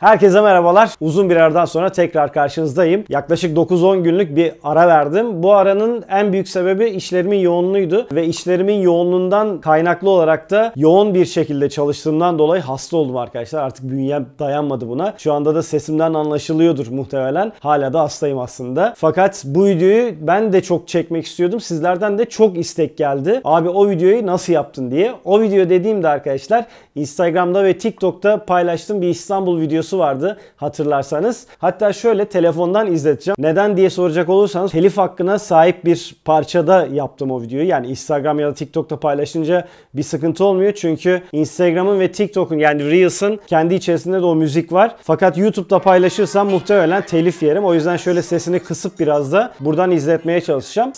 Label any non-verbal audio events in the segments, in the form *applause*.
Herkese merhabalar. Uzun bir aradan sonra tekrar karşınızdayım. Yaklaşık 9-10 günlük bir ara verdim. Bu aranın en büyük sebebi işlerimin yoğunluğuydu ve işlerimin yoğunluğundan kaynaklı olarak da yoğun bir şekilde çalıştığımdan dolayı hasta oldum arkadaşlar. Artık bünyem dayanmadı buna. Şu anda da sesimden anlaşılıyordur muhtemelen. Hala da hastayım aslında. Fakat bu videoyu ben de çok çekmek istiyordum. Sizlerden de çok istek geldi. Abi o videoyu nasıl yaptın diye. O video dediğimde arkadaşlar Instagram'da ve TikTok'ta paylaştığım bir İstanbul videosu videosu vardı hatırlarsanız. Hatta şöyle telefondan izleteceğim. Neden diye soracak olursanız telif hakkına sahip bir parçada yaptım o videoyu. Yani Instagram ya da TikTok'ta paylaşınca bir sıkıntı olmuyor. Çünkü Instagram'ın ve TikTok'un yani Reels'ın kendi içerisinde de o müzik var. Fakat YouTube'da paylaşırsam muhtemelen telif yerim. O yüzden şöyle sesini kısıp biraz da buradan izletmeye çalışacağım.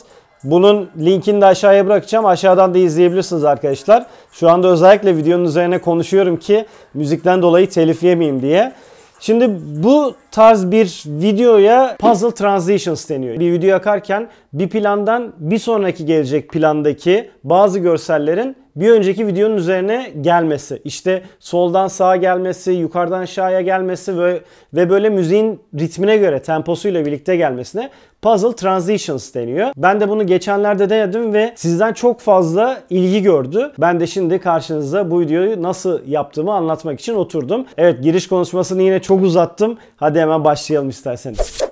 Bunun linkini de aşağıya bırakacağım. Aşağıdan da izleyebilirsiniz arkadaşlar. Şu anda özellikle videonun üzerine konuşuyorum ki müzikten dolayı telif yemeyeyim diye. Şimdi bu tarz bir videoya puzzle transitions deniyor. Bir video yakarken bir plandan bir sonraki gelecek plandaki bazı görsellerin bir önceki videonun üzerine gelmesi. İşte soldan sağa gelmesi, yukarıdan aşağıya gelmesi ve, ve böyle müziğin ritmine göre temposuyla birlikte gelmesine Puzzle Transitions deniyor. Ben de bunu geçenlerde denedim ve sizden çok fazla ilgi gördü. Ben de şimdi karşınıza bu videoyu nasıl yaptığımı anlatmak için oturdum. Evet giriş konuşmasını yine çok uzattım. Hadi hemen başlayalım isterseniz.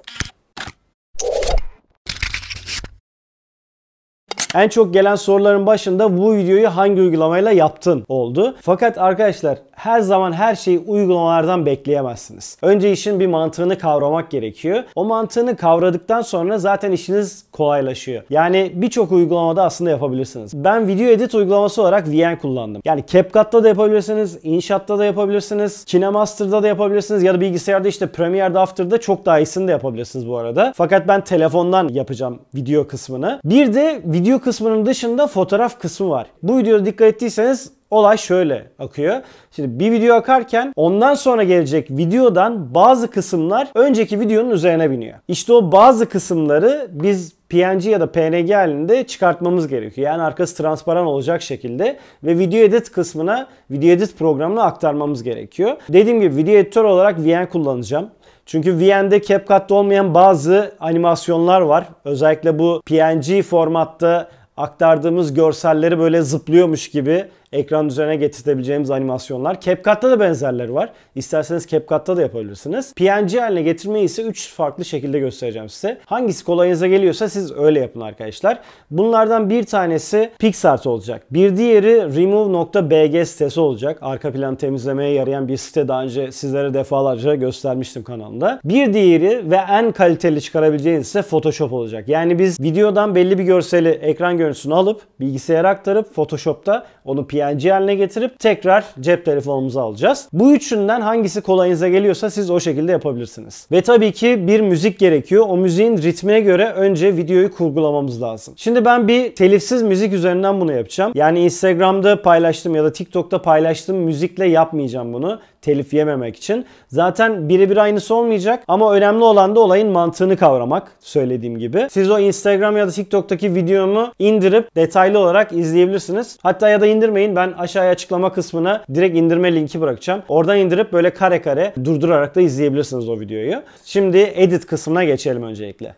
En çok gelen soruların başında bu videoyu hangi uygulamayla yaptın oldu. Fakat arkadaşlar her zaman her şeyi uygulamalardan bekleyemezsiniz. Önce işin bir mantığını kavramak gerekiyor. O mantığını kavradıktan sonra zaten işiniz kolaylaşıyor. Yani birçok uygulamada aslında yapabilirsiniz. Ben video edit uygulaması olarak VN kullandım. Yani CapCut'ta da yapabilirsiniz, InShot'ta da yapabilirsiniz, KineMaster'da da yapabilirsiniz ya da bilgisayarda işte Premiere'da, After'da çok daha iyisini de yapabilirsiniz bu arada. Fakat ben telefondan yapacağım video kısmını. Bir de video kısmının dışında fotoğraf kısmı var. Bu videoda dikkat ettiyseniz olay şöyle akıyor. Şimdi bir video akarken ondan sonra gelecek videodan bazı kısımlar önceki videonun üzerine biniyor. İşte o bazı kısımları biz PNG ya da PNG halinde çıkartmamız gerekiyor. Yani arkası transparan olacak şekilde ve video edit kısmına video edit programına aktarmamız gerekiyor. Dediğim gibi video editör olarak VN kullanacağım. Çünkü VN'de CapCut'ta olmayan bazı animasyonlar var. Özellikle bu PNG formatta aktardığımız görselleri böyle zıplıyormuş gibi ekran üzerine getirebileceğimiz animasyonlar. CapCut'ta da benzerleri var. İsterseniz CapCut'ta da yapabilirsiniz. PNG haline getirmeyi ise 3 farklı şekilde göstereceğim size. Hangisi kolayınıza geliyorsa siz öyle yapın arkadaşlar. Bunlardan bir tanesi PixArt olacak. Bir diğeri remove.bg sitesi olacak. Arka plan temizlemeye yarayan bir site daha önce sizlere defalarca göstermiştim kanalımda. Bir diğeri ve en kaliteli çıkarabileceğiniz ise Photoshop olacak. Yani biz videodan belli bir görseli ekran görüntüsünü alıp bilgisayara aktarıp Photoshop'ta onu PNG yani cihaline getirip tekrar cep telefonumuza alacağız. Bu üçünden hangisi kolayınıza geliyorsa siz o şekilde yapabilirsiniz. Ve tabii ki bir müzik gerekiyor. O müziğin ritmine göre önce videoyu kurgulamamız lazım. Şimdi ben bir telifsiz müzik üzerinden bunu yapacağım. Yani Instagram'da paylaştım ya da TikTok'ta paylaştığım müzikle yapmayacağım bunu telif yememek için. Zaten birebir aynısı olmayacak ama önemli olan da olayın mantığını kavramak söylediğim gibi. Siz o Instagram ya da TikTok'taki videomu indirip detaylı olarak izleyebilirsiniz. Hatta ya da indirmeyin ben aşağıya açıklama kısmına direkt indirme linki bırakacağım. Oradan indirip böyle kare kare durdurarak da izleyebilirsiniz o videoyu. Şimdi edit kısmına geçelim öncelikle.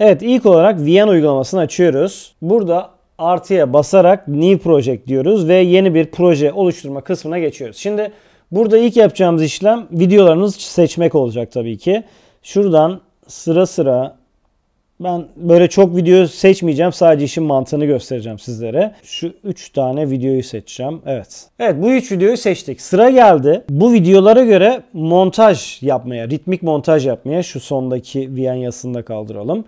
Evet ilk olarak Viyana uygulamasını açıyoruz. Burada artıya basarak new project diyoruz ve yeni bir proje oluşturma kısmına geçiyoruz. Şimdi Burada ilk yapacağımız işlem videolarınızı seçmek olacak tabii ki. Şuradan sıra sıra ben böyle çok video seçmeyeceğim. Sadece işin mantığını göstereceğim sizlere. Şu 3 tane videoyu seçeceğim. Evet. Evet bu 3 videoyu seçtik. Sıra geldi. Bu videolara göre montaj yapmaya, ritmik montaj yapmaya şu sondaki Viyanyasını da kaldıralım.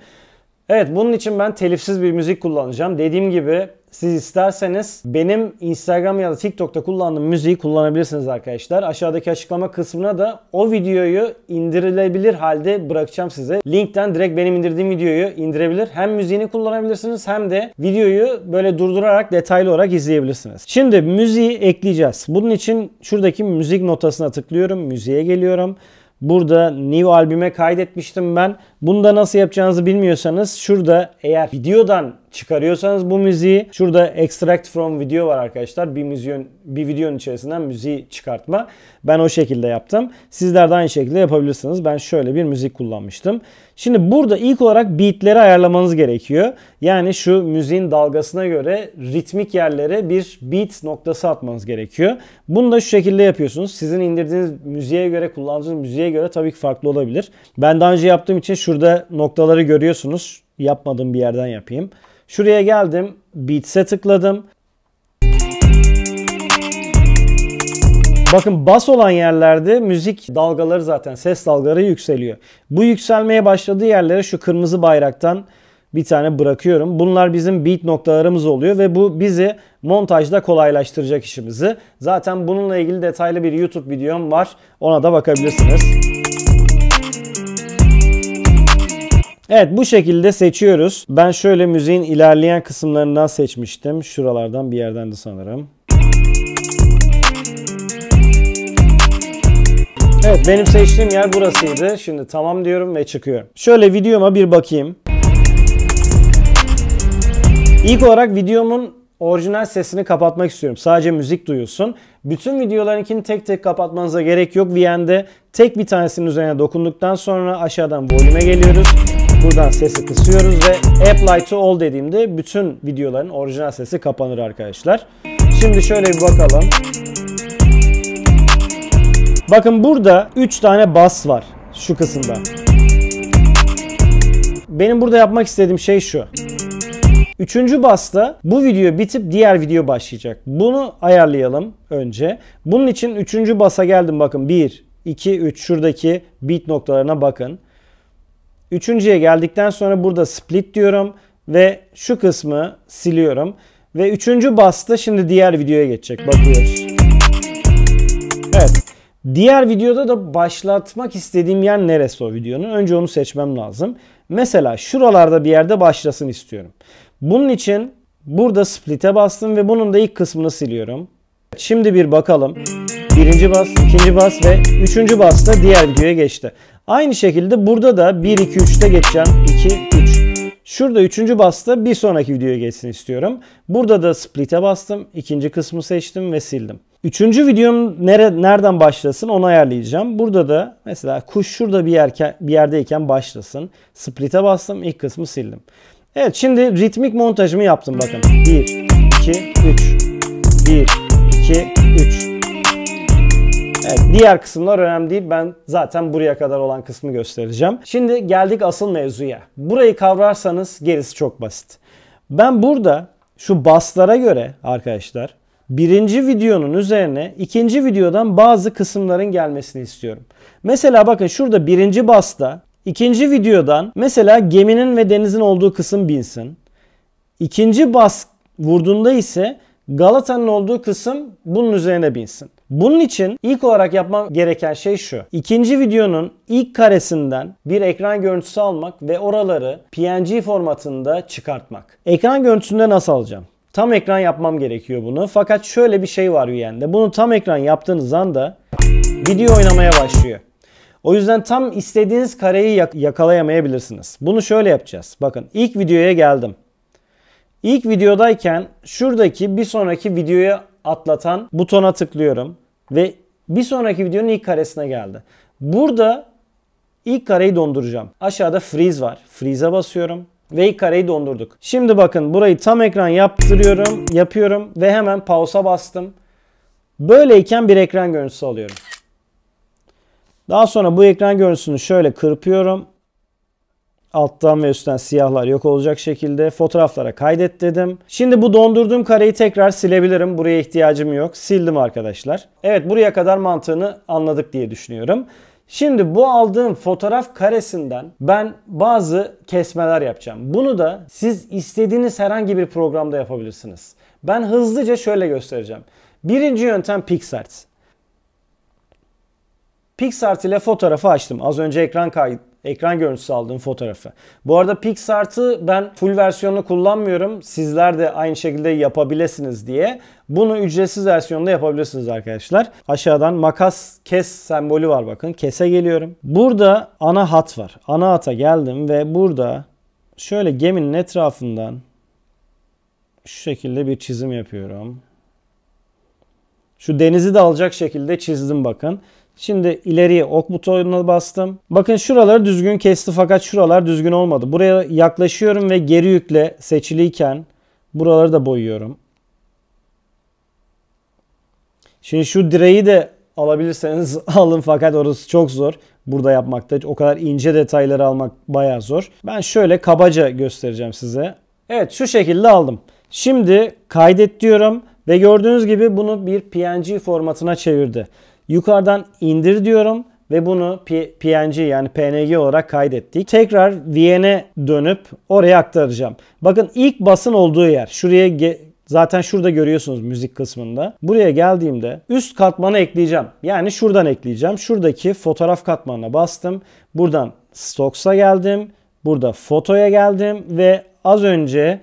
Evet bunun için ben telifsiz bir müzik kullanacağım. Dediğim gibi siz isterseniz benim Instagram ya da TikTok'ta kullandığım müziği kullanabilirsiniz arkadaşlar. Aşağıdaki açıklama kısmına da o videoyu indirilebilir halde bırakacağım size. Linkten direkt benim indirdiğim videoyu indirebilir. Hem müziğini kullanabilirsiniz hem de videoyu böyle durdurarak detaylı olarak izleyebilirsiniz. Şimdi müziği ekleyeceğiz. Bunun için şuradaki müzik notasına tıklıyorum. Müziğe geliyorum. Burada New albüme kaydetmiştim ben. Bunu da nasıl yapacağınızı bilmiyorsanız şurada eğer videodan çıkarıyorsanız bu müziği şurada extract from video var arkadaşlar. Bir müziğin bir videonun içerisinden müziği çıkartma. Ben o şekilde yaptım. Sizler de aynı şekilde yapabilirsiniz. Ben şöyle bir müzik kullanmıştım. Şimdi burada ilk olarak beatleri ayarlamanız gerekiyor. Yani şu müziğin dalgasına göre ritmik yerlere bir beat noktası atmanız gerekiyor. Bunu da şu şekilde yapıyorsunuz. Sizin indirdiğiniz müziğe göre, kullandığınız müziğe göre tabii ki farklı olabilir. Ben daha önce yaptığım için şu Şurada noktaları görüyorsunuz. Yapmadığım bir yerden yapayım. Şuraya geldim. Beats'e tıkladım. Bakın bas olan yerlerde müzik dalgaları zaten ses dalgaları yükseliyor. Bu yükselmeye başladığı yerlere şu kırmızı bayraktan bir tane bırakıyorum. Bunlar bizim beat noktalarımız oluyor ve bu bizi montajda kolaylaştıracak işimizi. Zaten bununla ilgili detaylı bir YouTube videom var. Ona da bakabilirsiniz. Evet bu şekilde seçiyoruz. Ben şöyle müziğin ilerleyen kısımlarından seçmiştim. Şuralardan bir yerden de sanırım. Evet benim seçtiğim yer burasıydı. Şimdi tamam diyorum ve çıkıyorum. Şöyle videoma bir bakayım. İlk olarak videomun orijinal sesini kapatmak istiyorum. Sadece müzik duyulsun. Bütün videolarınkini tek tek kapatmanıza gerek yok. VN'de tek bir tanesinin üzerine dokunduktan sonra aşağıdan volüme geliyoruz. Buradan sesi kısıyoruz ve Apply to All dediğimde bütün videoların orijinal sesi kapanır arkadaşlar. Şimdi şöyle bir bakalım. Bakın burada 3 tane bas var şu kısımda. Benim burada yapmak istediğim şey şu. Üçüncü basta bu video bitip diğer video başlayacak. Bunu ayarlayalım önce. Bunun için üçüncü basa geldim bakın. 1, 2, 3 şuradaki beat noktalarına bakın. Üçüncüye geldikten sonra burada split diyorum ve şu kısmı siliyorum. Ve üçüncü bastı şimdi diğer videoya geçecek. Bakıyoruz. Evet. Diğer videoda da başlatmak istediğim yer neresi o videonun? Önce onu seçmem lazım. Mesela şuralarda bir yerde başlasın istiyorum. Bunun için burada split'e bastım ve bunun da ilk kısmını siliyorum. Şimdi bir bakalım. Birinci bas, ikinci bas ve üçüncü bas da diğer videoya geçti. Aynı şekilde burada da 1 2 3'te geçeceğim. 2 3. Şurada 3. basta bir sonraki videoya geçsin istiyorum. Burada da split'e bastım. ikinci kısmı seçtim ve sildim. Üçüncü videom nere, nereden başlasın onu ayarlayacağım. Burada da mesela kuş şurada bir, yerken, bir yerdeyken başlasın. Split'e bastım ilk kısmı sildim. Evet şimdi ritmik montajımı yaptım bakın. 1, 2, 3. 1, 2, Evet, diğer kısımlar önemli değil. Ben zaten buraya kadar olan kısmı göstereceğim. Şimdi geldik asıl mevzuya. Burayı kavrarsanız gerisi çok basit. Ben burada şu baslara göre arkadaşlar birinci videonun üzerine ikinci videodan bazı kısımların gelmesini istiyorum. Mesela bakın şurada birinci basta ikinci videodan mesela geminin ve denizin olduğu kısım binsin. İkinci bas vurduğunda ise Galata'nın olduğu kısım bunun üzerine binsin. Bunun için ilk olarak yapmam gereken şey şu. İkinci videonun ilk karesinden bir ekran görüntüsü almak ve oraları PNG formatında çıkartmak. Ekran görüntüsünde nasıl alacağım? Tam ekran yapmam gerekiyor bunu. Fakat şöyle bir şey var Uyen'de. Bunu tam ekran yaptığınız anda video oynamaya başlıyor. O yüzden tam istediğiniz kareyi yak- yakalayamayabilirsiniz. Bunu şöyle yapacağız. Bakın ilk videoya geldim. İlk videodayken şuradaki bir sonraki videoya atlatan butona tıklıyorum ve bir sonraki videonun ilk karesine geldi. Burada ilk kareyi donduracağım. Aşağıda freeze var. Freeze'e basıyorum ve ilk kareyi dondurduk. Şimdi bakın burayı tam ekran yaptırıyorum, yapıyorum ve hemen pause'a bastım. Böyleyken bir ekran görüntüsü alıyorum. Daha sonra bu ekran görüntüsünü şöyle kırpıyorum alttan ve üstten siyahlar yok olacak şekilde fotoğraflara kaydet dedim. Şimdi bu dondurduğum kareyi tekrar silebilirim. Buraya ihtiyacım yok. Sildim arkadaşlar. Evet buraya kadar mantığını anladık diye düşünüyorum. Şimdi bu aldığım fotoğraf karesinden ben bazı kesmeler yapacağım. Bunu da siz istediğiniz herhangi bir programda yapabilirsiniz. Ben hızlıca şöyle göstereceğim. Birinci yöntem PixArt. PixArt ile fotoğrafı açtım. Az önce ekran kaydı ekran görüntüsü aldığım fotoğrafı. Bu arada PixArt'ı ben full versiyonu kullanmıyorum. Sizler de aynı şekilde yapabilirsiniz diye. Bunu ücretsiz versiyonda yapabilirsiniz arkadaşlar. Aşağıdan makas kes sembolü var bakın. Kese geliyorum. Burada ana hat var. Ana hata geldim ve burada şöyle geminin etrafından şu şekilde bir çizim yapıyorum. Şu denizi de alacak şekilde çizdim bakın. Şimdi ileri ok butonuna bastım. Bakın şuraları düzgün kesti fakat şuralar düzgün olmadı. Buraya yaklaşıyorum ve geri yükle seçiliyken buraları da boyuyorum. Şimdi şu direği de alabilirseniz *laughs* alın fakat orası çok zor. Burada yapmakta o kadar ince detayları almak baya zor. Ben şöyle kabaca göstereceğim size. Evet şu şekilde aldım. Şimdi kaydet diyorum ve gördüğünüz gibi bunu bir PNG formatına çevirdi. Yukarıdan indir diyorum ve bunu PNG yani PNG olarak kaydettik. Tekrar VN'e dönüp oraya aktaracağım. Bakın ilk basın olduğu yer. Şuraya Zaten şurada görüyorsunuz müzik kısmında. Buraya geldiğimde üst katmanı ekleyeceğim. Yani şuradan ekleyeceğim. Şuradaki fotoğraf katmanına bastım. Buradan Stocks'a geldim. Burada fotoya geldim ve az önce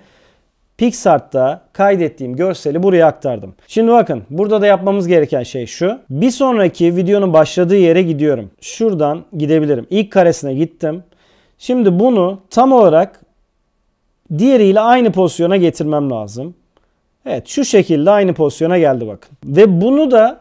PixArt'ta kaydettiğim görseli buraya aktardım. Şimdi bakın burada da yapmamız gereken şey şu. Bir sonraki videonun başladığı yere gidiyorum. Şuradan gidebilirim. İlk karesine gittim. Şimdi bunu tam olarak diğeriyle aynı pozisyona getirmem lazım. Evet şu şekilde aynı pozisyona geldi bakın. Ve bunu da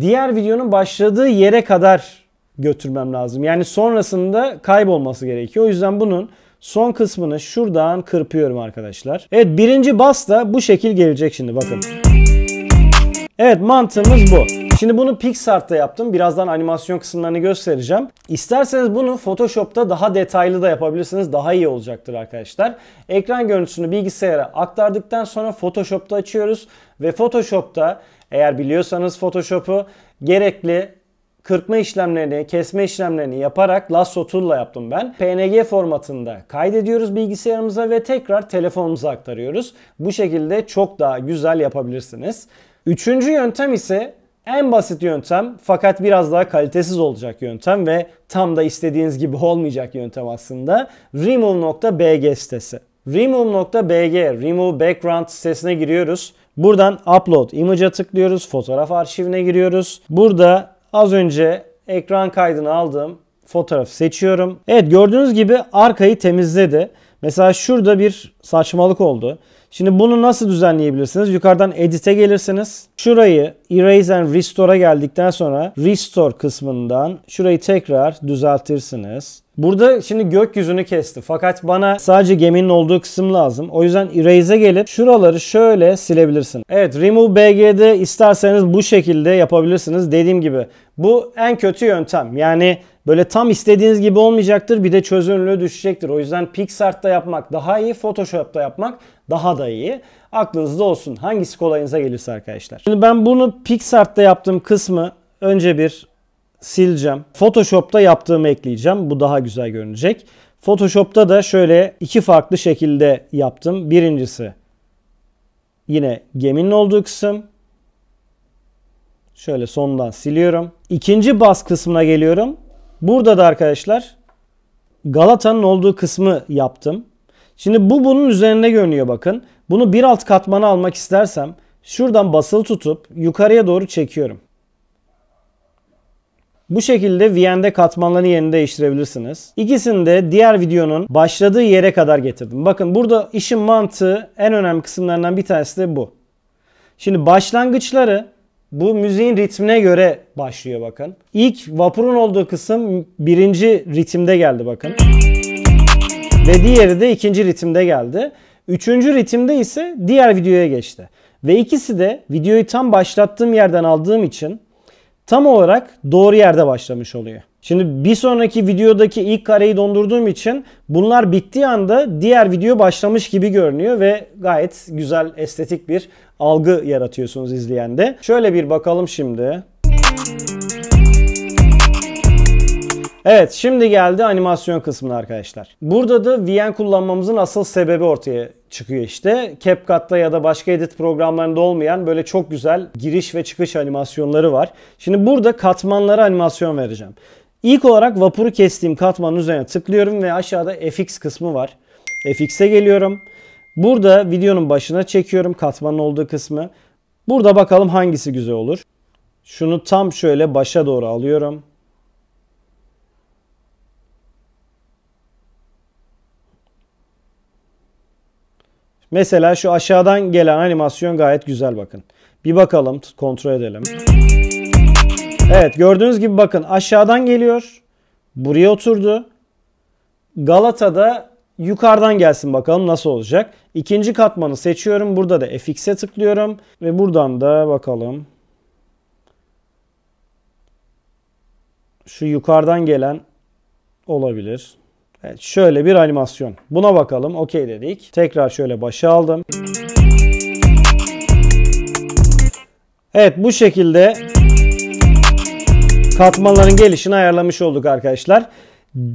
diğer videonun başladığı yere kadar götürmem lazım. Yani sonrasında kaybolması gerekiyor. O yüzden bunun Son kısmını şuradan kırpıyorum arkadaşlar. Evet birinci bas da bu şekil gelecek şimdi bakın. Evet mantığımız bu. Şimdi bunu PixArt'ta yaptım. Birazdan animasyon kısımlarını göstereceğim. İsterseniz bunu Photoshop'ta daha detaylı da yapabilirsiniz. Daha iyi olacaktır arkadaşlar. Ekran görüntüsünü bilgisayara aktardıktan sonra Photoshop'ta açıyoruz. Ve Photoshop'ta eğer biliyorsanız Photoshop'u gerekli kırpma işlemlerini, kesme işlemlerini yaparak Lasso Tool'la yaptım ben. PNG formatında kaydediyoruz bilgisayarımıza ve tekrar telefonumuza aktarıyoruz. Bu şekilde çok daha güzel yapabilirsiniz. Üçüncü yöntem ise en basit yöntem fakat biraz daha kalitesiz olacak yöntem ve tam da istediğiniz gibi olmayacak yöntem aslında. Remove.bg sitesi. Remove.bg, Remove Background sitesine giriyoruz. Buradan Upload Image'a tıklıyoruz. Fotoğraf arşivine giriyoruz. Burada Az önce ekran kaydını aldım. Fotoğrafı seçiyorum. Evet gördüğünüz gibi arkayı temizledi. Mesela şurada bir saçmalık oldu. Şimdi bunu nasıl düzenleyebilirsiniz? Yukarıdan Edit'e gelirsiniz. Şurayı Erase and Restore'a geldikten sonra Restore kısmından şurayı tekrar düzeltirsiniz. Burada şimdi gökyüzünü kesti fakat bana sadece geminin olduğu kısım lazım. O yüzden Erase'e gelip şuraları şöyle silebilirsin. Evet Remove BG'de isterseniz bu şekilde yapabilirsiniz. Dediğim gibi bu en kötü yöntem. Yani böyle tam istediğiniz gibi olmayacaktır. Bir de çözünürlüğü düşecektir. O yüzden PixArt'ta yapmak daha iyi, Photoshop'ta yapmak daha da iyi. Aklınızda olsun. Hangisi kolayınıza gelirse arkadaşlar. Şimdi ben bunu PixArt'ta yaptığım kısmı önce bir sileceğim. Photoshop'ta yaptığımı ekleyeceğim. Bu daha güzel görünecek. Photoshop'ta da şöyle iki farklı şekilde yaptım. Birincisi yine geminin olduğu kısım. Şöyle sondan siliyorum. İkinci bas kısmına geliyorum. Burada da arkadaşlar Galata'nın olduğu kısmı yaptım. Şimdi bu bunun üzerine görünüyor bakın. Bunu bir alt katmana almak istersem şuradan basılı tutup yukarıya doğru çekiyorum. Bu şekilde VN'de katmanların yerini değiştirebilirsiniz. İkisini de diğer videonun başladığı yere kadar getirdim. Bakın burada işin mantığı en önemli kısımlarından bir tanesi de bu. Şimdi başlangıçları bu müziğin ritmine göre başlıyor bakın. İlk vapurun olduğu kısım birinci ritimde geldi bakın. Ve diğeri de ikinci ritimde geldi. Üçüncü ritimde ise diğer videoya geçti. Ve ikisi de videoyu tam başlattığım yerden aldığım için tam olarak doğru yerde başlamış oluyor. Şimdi bir sonraki videodaki ilk kareyi dondurduğum için bunlar bittiği anda diğer video başlamış gibi görünüyor ve gayet güzel estetik bir algı yaratıyorsunuz izleyende. Şöyle bir bakalım şimdi. Evet şimdi geldi animasyon kısmına arkadaşlar. Burada da VN kullanmamızın asıl sebebi ortaya çıkıyor işte. CapCut'ta ya da başka edit programlarında olmayan böyle çok güzel giriş ve çıkış animasyonları var. Şimdi burada katmanlara animasyon vereceğim. İlk olarak vapuru kestiğim katmanın üzerine tıklıyorum ve aşağıda FX kısmı var. FX'e geliyorum. Burada videonun başına çekiyorum katmanın olduğu kısmı. Burada bakalım hangisi güzel olur. Şunu tam şöyle başa doğru alıyorum. Mesela şu aşağıdan gelen animasyon gayet güzel bakın. Bir bakalım kontrol edelim. Evet gördüğünüz gibi bakın aşağıdan geliyor. Buraya oturdu. Galata'da yukarıdan gelsin bakalım nasıl olacak. İkinci katmanı seçiyorum. Burada da FX'e tıklıyorum. Ve buradan da bakalım. Şu yukarıdan gelen olabilir. Evet, şöyle bir animasyon. Buna bakalım. Okey dedik. Tekrar şöyle başa aldım. Evet bu şekilde katmanların gelişini ayarlamış olduk arkadaşlar.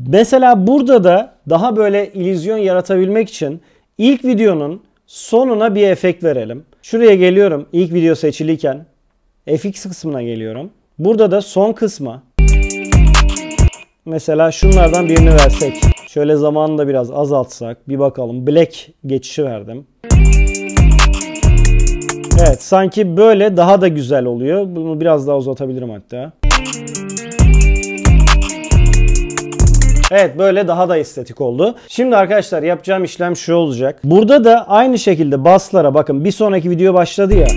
Mesela burada da daha böyle illüzyon yaratabilmek için ilk videonun sonuna bir efekt verelim. Şuraya geliyorum ilk video seçiliyken FX kısmına geliyorum. Burada da son kısma mesela şunlardan birini versek. Şöyle zamanı da biraz azaltsak. Bir bakalım. Black geçişi verdim. Evet sanki böyle daha da güzel oluyor. Bunu biraz daha uzatabilirim hatta. Evet böyle daha da estetik oldu. Şimdi arkadaşlar yapacağım işlem şu olacak. Burada da aynı şekilde baslara bakın bir sonraki video başladı ya.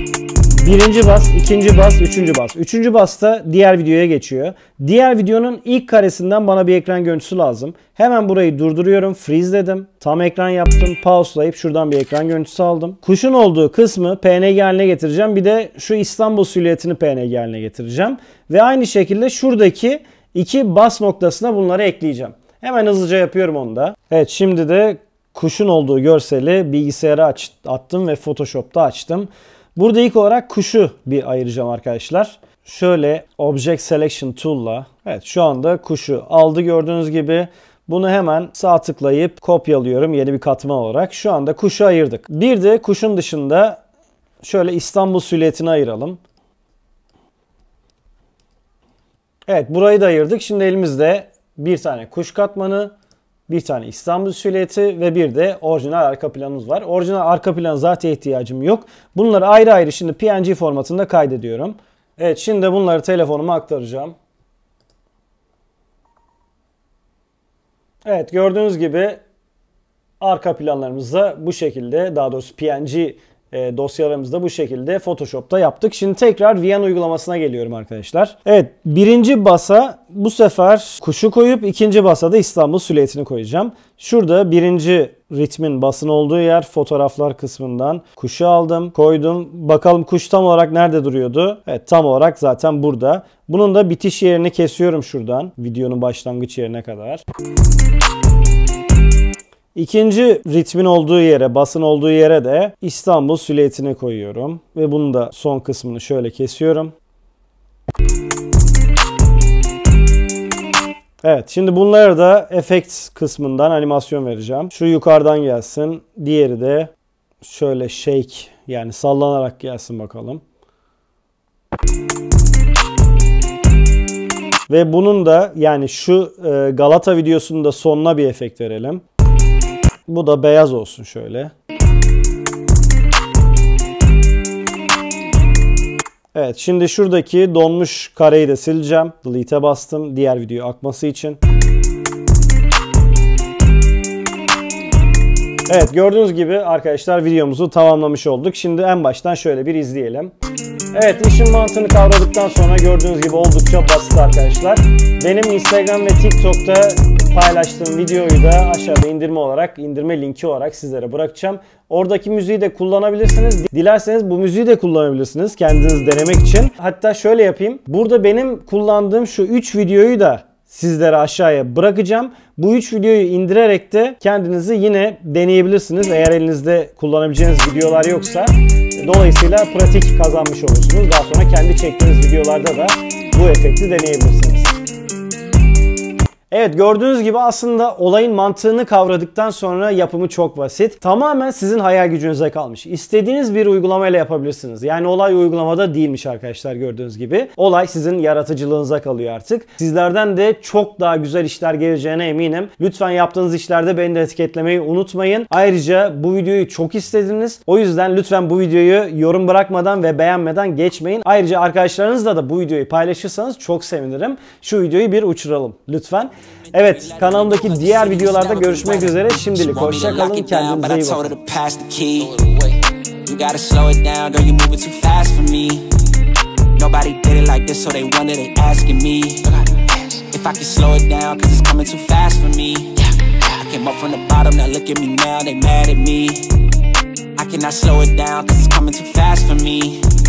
Birinci bas, ikinci bas, üçüncü bas. Üçüncü basta diğer videoya geçiyor. Diğer videonun ilk karesinden bana bir ekran görüntüsü lazım. Hemen burayı durduruyorum. Freeze dedim. Tam ekran yaptım. Pause'layıp şuradan bir ekran görüntüsü aldım. Kuşun olduğu kısmı PNG haline getireceğim. Bir de şu İstanbul silüetini PNG haline getireceğim. Ve aynı şekilde şuradaki iki bas noktasına bunları ekleyeceğim. Hemen hızlıca yapıyorum onu da. Evet şimdi de kuşun olduğu görseli bilgisayara attım ve Photoshop'ta açtım. Burada ilk olarak kuşu bir ayıracağım arkadaşlar. Şöyle Object Selection Tool'la evet şu anda kuşu aldı gördüğünüz gibi. Bunu hemen sağ tıklayıp kopyalıyorum yeni bir katma olarak. Şu anda kuşu ayırdık. Bir de kuşun dışında şöyle İstanbul silüetini ayıralım. Evet burayı da ayırdık. Şimdi elimizde bir tane kuş katmanı bir tane İstanbul silüeti ve bir de orijinal arka planımız var. Orijinal arka plan zaten ihtiyacım yok. Bunları ayrı ayrı şimdi PNG formatında kaydediyorum. Evet şimdi bunları telefonuma aktaracağım. Evet gördüğünüz gibi arka planlarımız da bu şekilde daha doğrusu PNG e, dosyalarımızda bu şekilde Photoshop'ta yaptık. Şimdi tekrar VN uygulamasına geliyorum arkadaşlar. Evet birinci basa bu sefer kuşu koyup ikinci basada İstanbul süleyetini koyacağım. Şurada birinci ritmin basın olduğu yer fotoğraflar kısmından kuşu aldım koydum. Bakalım kuş tam olarak nerede duruyordu? Evet tam olarak zaten burada. Bunun da bitiş yerini kesiyorum şuradan videonun başlangıç yerine kadar. Müzik İkinci ritmin olduğu yere, basın olduğu yere de İstanbul süleytini koyuyorum. Ve bunu da son kısmını şöyle kesiyorum. Evet şimdi bunları da efekt kısmından animasyon vereceğim. Şu yukarıdan gelsin. Diğeri de şöyle shake yani sallanarak gelsin bakalım. Ve bunun da yani şu e, Galata videosunun da sonuna bir efekt verelim. Bu da beyaz olsun şöyle. Evet şimdi şuradaki donmuş kareyi de sileceğim. Delete'e bastım diğer video akması için. Evet gördüğünüz gibi arkadaşlar videomuzu tamamlamış olduk. Şimdi en baştan şöyle bir izleyelim. Evet işin mantığını kavradıktan sonra gördüğünüz gibi oldukça basit arkadaşlar. Benim Instagram ve TikTok'ta paylaştığım videoyu da aşağıda indirme olarak, indirme linki olarak sizlere bırakacağım. Oradaki müziği de kullanabilirsiniz. Dilerseniz bu müziği de kullanabilirsiniz kendiniz denemek için. Hatta şöyle yapayım. Burada benim kullandığım şu 3 videoyu da sizlere aşağıya bırakacağım. Bu 3 videoyu indirerek de kendinizi yine deneyebilirsiniz. Eğer elinizde kullanabileceğiniz videolar yoksa. Dolayısıyla pratik kazanmış olursunuz. Daha sonra kendi çektiğiniz videolarda da bu efekti deneyebilirsiniz. Evet gördüğünüz gibi aslında olayın mantığını kavradıktan sonra yapımı çok basit. Tamamen sizin hayal gücünüze kalmış. İstediğiniz bir uygulamayla yapabilirsiniz. Yani olay uygulamada değilmiş arkadaşlar gördüğünüz gibi. Olay sizin yaratıcılığınıza kalıyor artık. Sizlerden de çok daha güzel işler geleceğine eminim. Lütfen yaptığınız işlerde beni de etiketlemeyi unutmayın. Ayrıca bu videoyu çok istediniz. O yüzden lütfen bu videoyu yorum bırakmadan ve beğenmeden geçmeyin. Ayrıca arkadaşlarınızla da bu videoyu paylaşırsanız çok sevinirim. Şu videoyu bir uçuralım lütfen. Evet kanalımdaki diğer videolarda görüşmek üzere. Şimdilik hoşçakalın. Kendinize iyi bakın. If I can slow it down, cause it's coming too fast for me I came up from the bottom, now look at me now, they mad at me I cannot slow it down, cause it's coming too fast for me